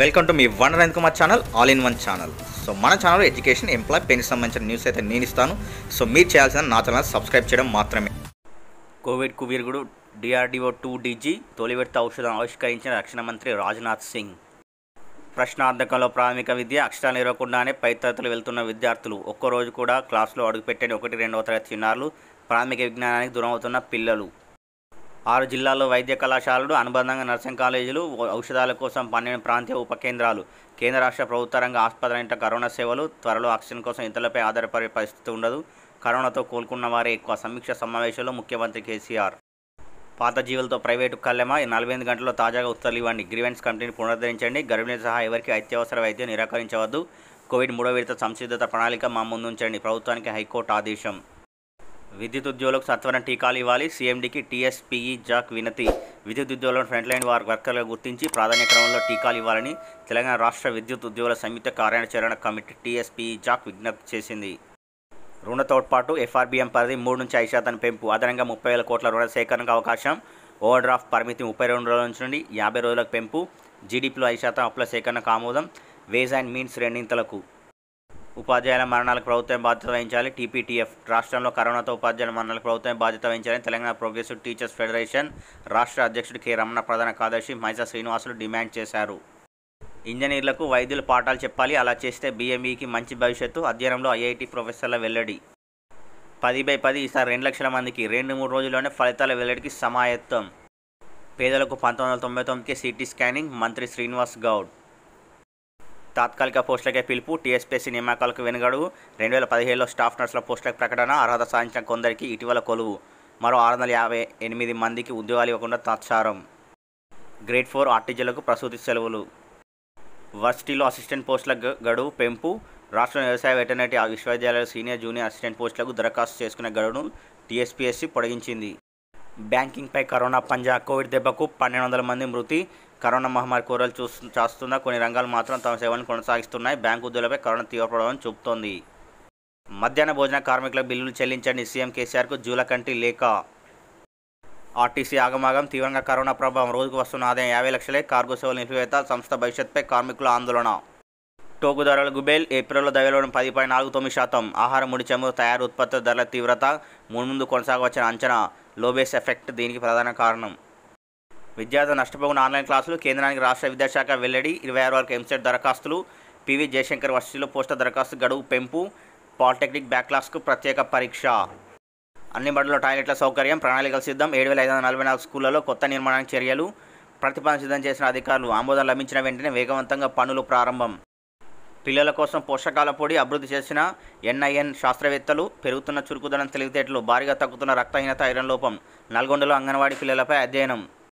welcome to మీ వన్ రైన్ Kumar channel all in one channel so మన ఛానల్ ఎడ్యుకేషన్ ఎంప్లాయ్ పెన్షన్ సంబంధించిన న్యూస్ అయితే నేను ఇస్తాను సో మీరు చేయాల్సిన నా ఛానల్ సబ్స్క్రైబ్ చేయడం మాత్రమే కోవిడ్ కువీరుగుడు డిఆర్డిఓ టూ డీజీ తొలి విడత ఔషధం ఆవిష్కరించిన రక్షణ మంత్రి రాజ్నాథ్ సింగ్ ప్రశ్నార్థకంలో ప్రాథమిక విద్య అక్షరాలు ఇవ్వకుండానే పై తరగతులు వెళ్తున్న విద్యార్థులు ఒక్కరోజు కూడా క్లాసులో అడుగుపెట్టని ఒకటి రెండవ తరగతి చిన్నారులు ప్రాథమిక విజ్ఞానానికి దూరం అవుతున్న పిల్లలు ఆరు జిల్లాల్లో వైద్య కళాశాలలు అనుబంధంగా నర్సింగ్ కాలేజీలు ఔషధాల కోసం పన్నెండు ప్రాంతీయ ఉపకేంద్రాలు కేంద్ర రాష్ట్ర ప్రభుత్వ రంగ ఆసుపత్రుల కరోనా సేవలు త్వరలో ఆక్సిజన్ కోసం ఇతరులపై ఆధారపడే పరిస్థితి ఉండదు కరోనాతో కోలుకున్న వారే ఎక్కువ సమీక్ష సమావేశంలో ముఖ్యమంత్రి కేసీఆర్ పాత జీవులతో ప్రైవేటు కళ్లెమ నలభై ఎనిమిది గంటల్లో తాజాగా ఉత్తర్వులు ఇవ్వండి గ్రీవెన్స్ కమిటీని పునరుద్ధరించండి గర్భిణీ సహా ఎవరికి అత్యవసర వైద్యం నిరాకరించవద్దు కోవిడ్ మూడో విడత సంసిద్ధత ప్రణాళిక మా ముందుంచండి ప్రభుత్వానికి హైకోర్టు ఆదేశం విద్యుత్ ఉద్యోగులకు సత్వరం టీకాలు ఇవ్వాలి సీఎండీకి టీఎస్పీఈ జాక్ వినతి విద్యుత్ ఉద్యోగులను ఫ్రంట్లైన్ వారి వర్కర్లు గుర్తించి ప్రాధాన్య క్రమంలో టీకాలు ఇవ్వాలని తెలంగాణ రాష్ట్ర విద్యుత్ ఉద్యోగుల సంయుక్త కార్యాచరణ కమిటీ టీఎస్పీఈ జాక్ విజ్ఞప్తి చేసింది రుణతోడ్పాటు ఎఫ్ఆర్బిఎం ఎఫ్ఆర్బీఎం పరిధి మూడు నుంచి ఐదు శాతం పెంపు అదనంగా ముప్పై వేల కోట్ల రుణ సేకరణకు అవకాశం ఓవర్ డ్రాఫ్ట్ పరిమితి ముప్పై రెండు రోజుల నుంచి నుండి యాభై రోజులకు పెంపు జీడీపీలో ఐదు శాతం అప్పుల సేకరణకు ఆమోదం వేజ్ అండ్ మీన్స్ రెండింతలకు ఉపాధ్యాయుల మరణాలకు ప్రభుత్వం బాధ్యత వహించాలి టీపీటీఎఫ్ రాష్ట్రంలో కరోనాతో ఉపాధ్యాయుల మరణాలకు ప్రభుత్వం బాధ్యత వహించాలని తెలంగాణ ప్రోగ్రెసివ్ టీచర్స్ ఫెడరేషన్ రాష్ట్ర అధ్యక్షుడు కె రమణ ప్రధాన కార్యదర్శి మహిళా శ్రీనివాసులు డిమాండ్ చేశారు ఇంజనీర్లకు వైద్యులు పాఠాలు చెప్పాలి అలా చేస్తే బీఎంఈకి e మంచి భవిష్యత్తు అధ్యయనంలో ఐఐటి ప్రొఫెసర్ల వెల్లడి పది బై పది ఈసారి రెండు లక్షల మందికి రెండు మూడు రోజుల్లోనే ఫలితాల వెల్లడికి సమాయత్తం పేదలకు పంతొమ్మిది వందల తొంభై తొమ్మిదికి సిటీ స్కానింగ్ మంత్రి శ్రీనివాస్ గౌడ్ తాత్కాలిక పోస్టులకే పిలుపు టీఎస్పీసీ నియామకాలకు వెనుగడుగు రెండు వేల పదిహేడులో స్టాఫ్ నర్సుల పోస్టులకు ప్రకటన అర్హత సాధించిన కొందరికి ఇటీవల కొలువు మరో ఆరు వందల యాభై ఎనిమిది మందికి ఉద్యోగాలు ఇవ్వకుండా తాత్సారం గ్రేడ్ ఫోర్ ఆర్టీజీలకు ప్రసూతి సెలవులు వర్సిటీలో అసిస్టెంట్ పోస్టుల గడువు పెంపు రాష్ట్ర వ్యవసాయ వెటర్నరీ విశ్వవిద్యాలయాల సీనియర్ జూనియర్ అసిస్టెంట్ పోస్టులకు దరఖాస్తు చేసుకునే గడువును టీఎస్పీఎస్సీ పొడిగించింది బ్యాంకింగ్పై కరోనా పంజా కోవిడ్ దెబ్బకు పన్నెండు వందల మంది మృతి కరోనా మహమ్మారి కూరలు చూ చేస్తున్న కొన్ని రంగాలు మాత్రం తమ సేవలను కొనసాగిస్తున్నాయి బ్యాంకు ఉద్యోగులపై కరోనా తీవ్ర ప్రభావం చూపుతోంది మధ్యాహ్న భోజన కార్మికుల బిల్లులు చెల్లించండి సీఎం కేసీఆర్కు జూలకంటి లేఖ ఆర్టీసీ ఆగమాగం తీవ్రంగా కరోనా ప్రభావం రోజుకు వస్తున్న ఆదాయం యాభై లక్షలే కార్గో సేవలు నిలిపివేత సంస్థ భవిష్యత్పై కార్మికుల ఆందోళన టోకు ధరల గుబేల్ ఏప్రిల్లో దయలోని పది పాయింట్ నాలుగు తొమ్మిది శాతం ఆహార ముడి చమురు తయారు ఉత్పత్తుల ధరల తీవ్రత మున్ముందు కొనసాగవచ్చిన అంచనా లోబేస్ ఎఫెక్ట్ దీనికి ప్రధాన కారణం విద్యార్థులు నష్టపోకుండా ఆన్లైన్ క్లాసులు కేంద్రానికి రాష్ట్ర విద్యాశాఖ వెల్లడి ఇరవై ఆరు వరకు ఎంసెట్ దరఖాస్తులు పివి జయశంకర్ వర్సిటీలో పోస్టర్ దరఖాస్తు గడువు పెంపు పాలిటెక్నిక్ క్లాస్కు ప్రత్యేక పరీక్ష అన్ని బడుల టాయిలెట్ల సౌకర్యం ప్రణాళికల సిద్ధం ఏడు వేల ఐదు వందల నలభై నాలుగు స్కూళ్లలో కొత్త నిర్మాణానికి చర్యలు ప్రతిపాదన సిద్ధం చేసిన అధికారులు ఆమోదం లభించిన వెంటనే వేగవంతంగా పనులు ప్రారంభం పిల్లల కోసం పోషకాల పొడి అభివృద్ధి చేసిన ఎన్ఐఎన్ శాస్త్రవేత్తలు పెరుగుతున్న చురుకుదనం తెలివితేటలు భారీగా తగ్గుతున్న రక్తహీనత ఐరన్ లోపం నల్గొండలో అంగన్వాడీ పిల్లలపై అధ్యయనం